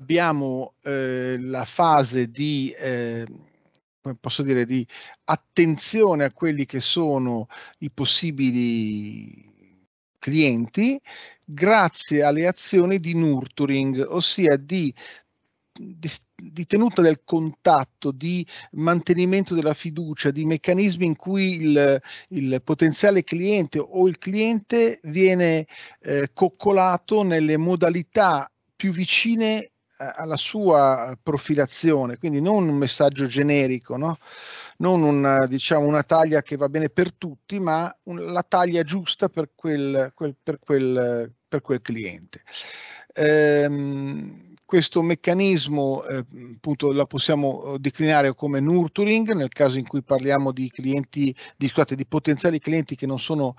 Abbiamo eh, la fase di, eh, posso dire, di attenzione a quelli che sono i possibili clienti grazie alle azioni di nurturing, ossia di, di di tenuta del contatto, di mantenimento della fiducia, di meccanismi in cui il, il potenziale cliente o il cliente viene eh, coccolato nelle modalità più vicine eh, alla sua profilazione, quindi non un messaggio generico, no? non una, diciamo, una, taglia che va bene per tutti, ma un, la taglia giusta per quel, quel, per quel, per quel cliente. Ehm, questo meccanismo eh, appunto, la possiamo eh, declinare come nurturing nel caso in cui parliamo di clienti, di, scusate, di potenziali clienti che non sono,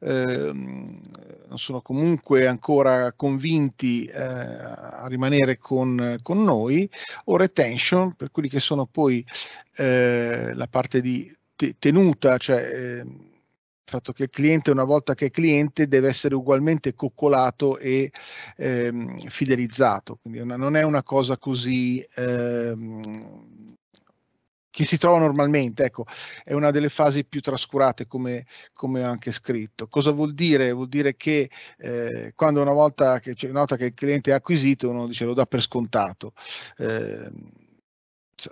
eh, non sono comunque ancora convinti eh, a rimanere con, con, noi, o retention per quelli che sono poi eh, la parte di tenuta, cioè ehm, fatto che il cliente una volta che è cliente deve essere ugualmente coccolato e ehm, fidelizzato, quindi una, non è una cosa così ehm, che si trova normalmente, ecco, è una delle fasi più trascurate come, come ho anche scritto. Cosa vuol dire? Vuol dire che eh, quando una volta che cioè, nota che il cliente è acquisito uno dice lo dà per scontato. Eh,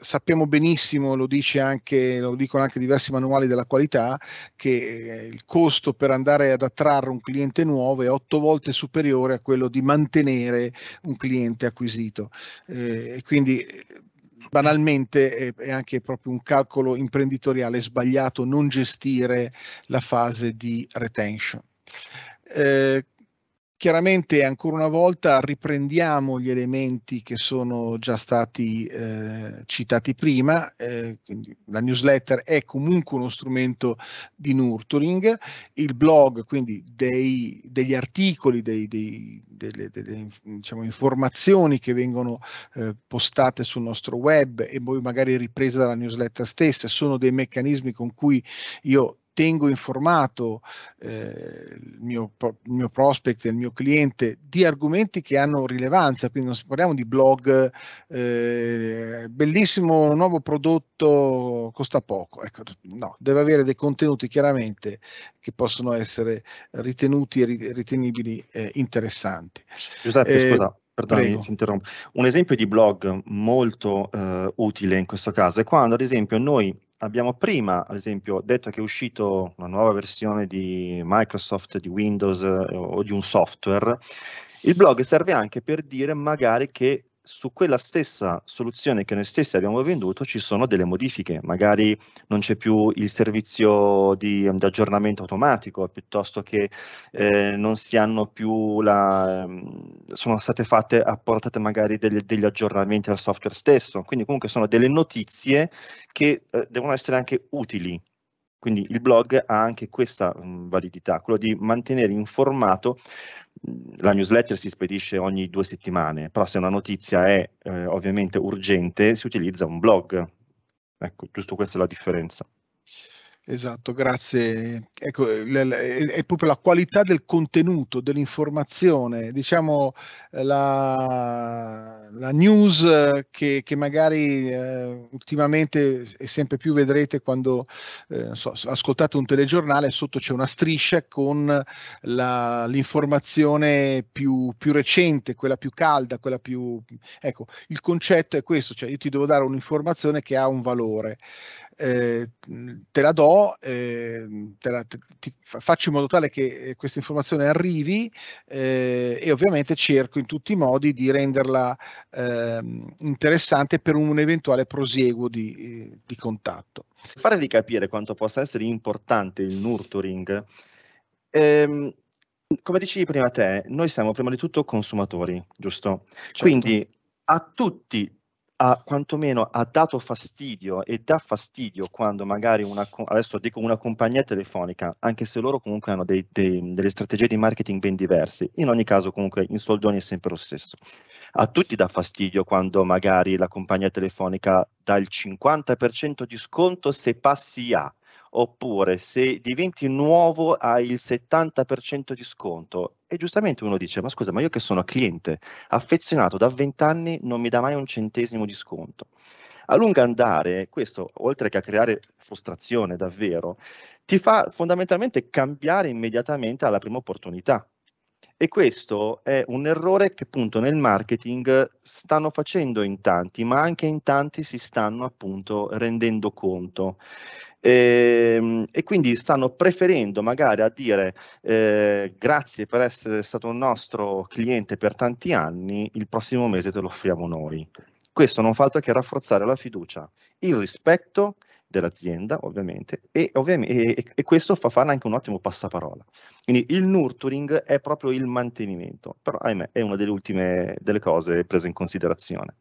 sappiamo benissimo, lo, anche, lo, dicono anche diversi manuali della qualità, che eh, il costo per andare ad attrarre un cliente nuovo è otto volte superiore a quello di mantenere un cliente acquisito. Eh, quindi eh, banalmente è anche proprio un calcolo imprenditoriale sbagliato non gestire la fase di retention. Eh, Chiaramente ancora una volta riprendiamo gli elementi che sono già stati eh, citati prima, eh, la newsletter è comunque uno strumento di nurturing, il blog quindi dei, degli articoli, dei, dei, delle, delle diciamo, informazioni che vengono eh, postate sul nostro web e poi magari riprese dalla newsletter stessa, sono dei meccanismi con cui io tengo informato eh, il, mio, il mio prospect, il mio cliente di argomenti che hanno rilevanza, quindi non parliamo di blog, eh, bellissimo nuovo prodotto, costa poco, ecco, no, deve avere dei contenuti chiaramente che possono essere ritenuti e ritenibili eh, interessanti. Giuseppe, eh, scusa, Perdoni, Un esempio di blog molto eh, utile in questo caso è quando, ad esempio, noi abbiamo prima, ad esempio, detto che è uscita una nuova versione di Microsoft, di Windows eh, o di un software, il blog serve anche per dire magari che su quella stessa soluzione che noi stessi abbiamo venduto ci sono delle modifiche, magari non c'è più il servizio di, di aggiornamento automatico, piuttosto che eh, non si hanno più la, ehm, sono state fatte, apportate magari degli, degli, aggiornamenti al software stesso, quindi comunque sono delle notizie che eh, devono essere anche utili. Quindi il blog ha anche questa mm, validità, quello di mantenere informato la newsletter si spedisce ogni due settimane, però se una notizia è eh, ovviamente urgente si utilizza un blog. Ecco, giusto questa è la differenza. Esatto, grazie. Ecco, è proprio la qualità del contenuto, dell'informazione, diciamo eh, la, la news eh, che, che magari eh, ultimamente e sempre più vedrete quando eh, so, ascoltate un telegiornale, sotto c'è una striscia con l'informazione più, più, recente, quella più calda, quella più... Ecco, il concetto è questo, cioè io ti devo dare un'informazione che ha un valore eh, te la do, eh, te la, te, faccio in modo tale che eh, questa informazione arrivi eh, e ovviamente cerco in tutti i modi di renderla ehm, interessante per un eventuale prosieguo di, eh, di contatto. Per fare capire quanto possa essere importante il nurturing, ehm, come dicevi prima te, noi siamo prima di tutto consumatori, giusto? Certo. Quindi a tutti ha quantomeno ha dato fastidio e dà fastidio quando magari una, adesso dico una compagnia telefonica, anche se loro comunque hanno dei, dei, delle strategie di marketing ben diverse, in ogni caso comunque in soldoni è sempre lo stesso. A tutti dà fastidio quando magari la compagnia telefonica dà il 50% di sconto se passi A, oppure se diventi nuovo hai il 70% di sconto. E giustamente uno dice, ma scusa, ma io che sono cliente, affezionato da 20 anni, non mi dà mai un centesimo di sconto. A lungo andare, questo, oltre che a creare frustrazione davvero, ti fa fondamentalmente cambiare immediatamente alla prima opportunità e questo è un errore che appunto nel marketing stanno facendo in tanti, ma anche in tanti si stanno appunto rendendo conto. E, ehm, e, quindi stanno preferendo magari a dire eh, grazie per essere stato un nostro cliente per tanti anni, il prossimo mese te lo offriamo noi. Questo non fa altro che rafforzare la fiducia, il rispetto dell'azienda, ovviamente, e, ovviamente, e, questo fa fare anche un ottimo passaparola. Quindi il nurturing è proprio il mantenimento, però ahimè è una delle ultime delle cose prese in considerazione.